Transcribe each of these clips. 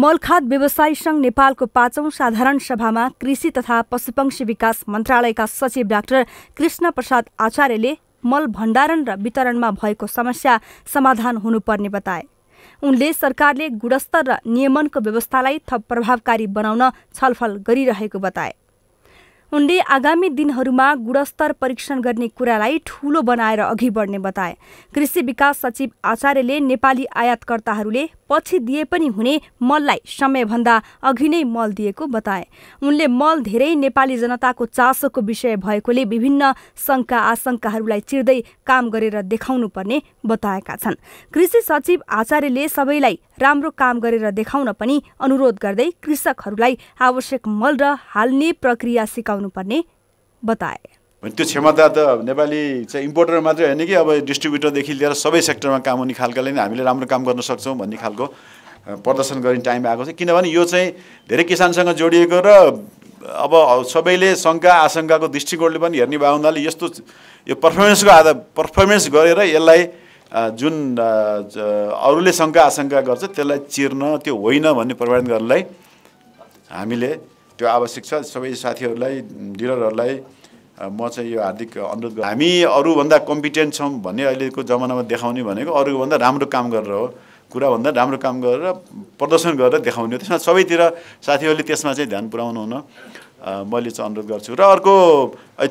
मलखाद व्यवसायी सङ्घ नेपालको पाँचौं साधारण सभामा कृषि तथा पशुपक्षी विकास मन्त्रालयका सचिव डाक्टर कृष्ण प्रसाद आचार्यले मल भण्डारण र वितरणमा भएको समस्या समाधान हुनुपर्ने बताए उनले सरकारले गुणस्तर र नियमनको व्यवस्थालाई थप प्रभावकारी बनाउन छलफल गरिरहेको बताए उनले आगामी दिनहरूमा गुणस्तर परीक्षण गर्ने कुरालाई ठूलो बनाएर अघि बढ्ने बताए कृषि विकास सचिव आचार्यले नेपाली आयातकर्ताहरूले पछि दिए पनि हुने मललाई समयभन्दा अघि नै मल दिएको बताए उनले मल धेरै नेपाली जनताको चासोको विषय भएकोले विभिन्न शङ्का आशंकाहरूलाई चिर्दै काम गरेर देखाउनु पर्ने बताएका छन् कृषि सचिव आचार्यले सबैलाई राम्रो काम गरेर देखाउन पनि अनुरोध गर्दै कृषकहरूलाई आवश्यक मल र हाल्ने प्रक्रिया सिकाउनु पर्ने बताए त्यो क्षमता त नेपाली चाहिँ इम्पोर्टर मात्रै होइन कि अब डिस्ट्रिब्युटरदेखि लिएर सबै सेक्टरमा काम हुने खालकाले नै हामीले राम्रो काम गर्न सक्छौँ भन्ने खालको प्रदर्शन गर्ने टाइम आएको छ किनभने यो चाहिँ धेरै किसानसँग जोडिएको र अब सबैले शङ्का आशङ्काको दृष्टिकोणले पनि हेर्ने भए हुनाले यस्तो यो पर्फर्मेन्सको आधार पर्फर्मेन्स गरेर यसलाई जुन अरूले शङ्का आशङ्का गर्छ त्यसलाई चिर्न त्यो होइन भन्ने प्रमाणित गर्नलाई हामीले त्यो आवश्यक छ सबै साथीहरूलाई डिलरहरूलाई म चाहिँ यो हार्दिक अनुरोध गर्छु हामी अरूभन्दा कम्पिटेन्ट छौँ भन्ने अहिलेको जमानामा देखाउने भनेको अरूभन्दा राम्रो काम गरेर हो कुराभन्दा राम्रो काम गरेर प्रदर्शन गरेर देखाउने हो त्यसमा सबैतिर साथीहरूले त्यसमा चाहिँ ध्यान पुऱ्याउनु हुन मैले चाहिँ अनुरोध गर्छु र अर्को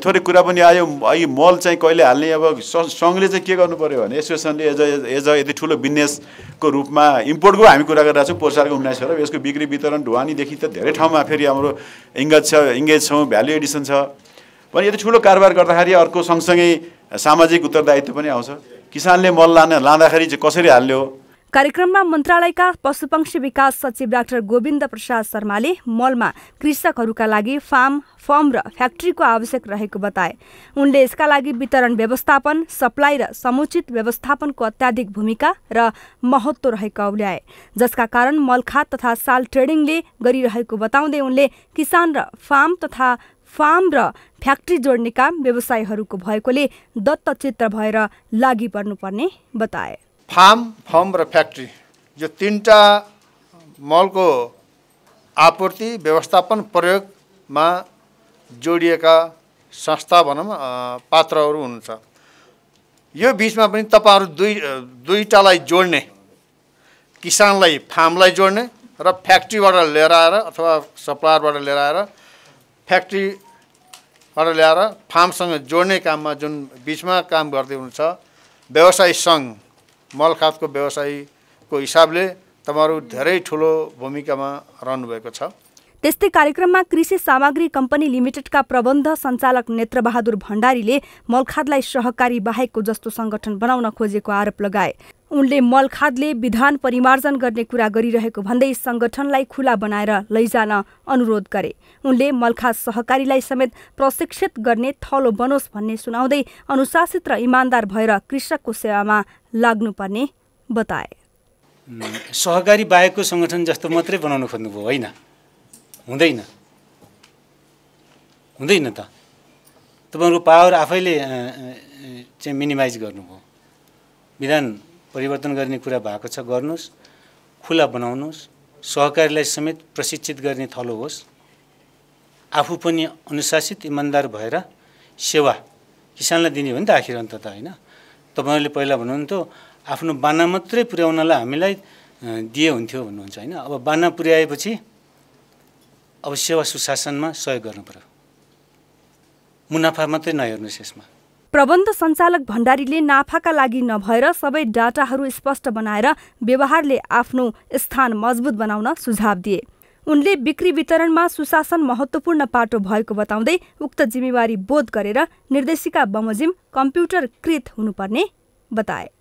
थोरै कुरा पनि आयो अघि मल चाहिँ कहिले हाल्ने अब सङ्घले चाहिँ के गर्नु पऱ्यो भने एसोसिएसनले एज अ एज अ यति ठुलो बिजनेसको रूपमा इम्पोर्टको हामी कुरा गरिरहेको छौँ पोसारको उन्नाइस र यसको बिक्री वितरण ढुवानीदेखि त धेरै ठाउँमा फेरि हाम्रो इङ्गेज छ इङ्गेज छौँ भ्याल्यु एडिसन छ भने यति ठुलो कारोबार गर्दाखेरि अर्को सँगसँगै सामाजिक उत्तरदायित्व पनि आउँछ किसानले मल लान लाँदाखेरि चाहिँ कसरी हाल्यो कार्यक्रममा मन्त्रालयका पशुपक्षी विकास सचिव डाक्टर गोविन्द प्रसाद शर्माले मलमा कृषकहरूका लागि फार्म फर्म र फ्याक्ट्रीको आवश्यक रहेको बताए उनले यसका लागि वितरण व्यवस्थापन सप्लाई र समुचित व्यवस्थापनको अत्याधिक भूमिका र महत्व रहेको औल्याए जसका कारण मलखात तथा साल ट्रेडिङले गरिरहेको बताउँदै उनले किसान र फार्म तथा फार्म र फ्याक्ट्री जोड्ने काम व्यवसायीहरूको भएकोले दत्तचित्र भएर लागि पर्नुपर्ने बताए फार्म फर्म र फ्याक्ट्री यो तिनवटा मलको आपूर्ति व्यवस्थापन प्रयोगमा जोडिएका संस्था भनौँ पात्रहरू हुनुहुन्छ यो बिचमा पनि तपाईँहरू दुई दुईवटालाई जोड्ने किसानलाई फार्मलाई जोड्ने र फ्याक्ट्रीबाट लिएर आएर अथवा सप्लायरबाट लिएर आएर फ्याक्ट्रीबाट ल्याएर फार्मसँग जोड्ने काममा जुन बिचमा काम गर्दै हुनुहुन्छ व्यवसाय सङ्घ मलखातको व्यवसायीको हिसाबले तपाईँहरू धेरै ठुलो भूमिकामा रहनुभएको छ त्यस्तै कार्यक्रममा कृषि सामग्री कम्पनी लिमिटेडका प्रबन्ध सञ्चालक नेत्रबहादुर भण्डारीले मलखादलाई सहकारी बाहेकको जस्तो सङ्गठन बनाउन खोजेको आरोप लगाए उनले मलखादले विधान परिमार्जन गर्ने कुरा गरिरहेको भन्दै सङ्गठनलाई खुला बनाएर लैजान अनुरोध गरे उनले मलखाद सहकारीलाई समेत प्रशिक्षित गर्ने थलो बनोस् भन्ने सुनाउँदै अनुशासित र इमान्दार भएर कृषकको सेवामा लाग्नुपर्ने बताए सहकारी बाहेकको सङ्गठन जस्तो मात्रै बनाउन खोज्नुभयो होइन हुँदैन हुँदैन त तपाईँहरूको पावर आफैले चाहिँ मिनिमाइज गर्नुभयो विधान परिवर्तन गर्ने कुरा भएको छ गर्नुहोस् खुला बनाउनुहोस् सहकारीलाई समेत प्रशिक्षित गर्ने थलो होस् आफू पनि अनुशासित इमान्दार भएर सेवा किसानलाई दिने हो नि त आखिर अन्त त होइन तपाईँहरूले पहिला भन्नुहुन्थ्यो आफ्नो बाना मात्रै पुर्याउनलाई हामीलाई दिए हुन्थ्यो भन्नुहुन्छ होइन अब बाना पुर्याएपछि अब सेवा सुशासनमा सहयोग गर्नु पऱ्यो मुनाफा मात्रै नहेर्नुहोस् यसमा प्रबन्ध सञ्चालक भण्डारीले नाफाका लागि नभएर सबै डाटाहरू स्पष्ट बनाएर व्यवहारले आफ्नो स्थान मजबुत बनाउन सुझाव दिए उनले बिक्री वितरणमा सुशासन महत्त्वपूर्ण पाटो भएको बताउँदै उक्त जिम्मेवारी बोध गरेर निर्देशिका बमोजिम कम्प्युटरकृत हुनुपर्ने बताए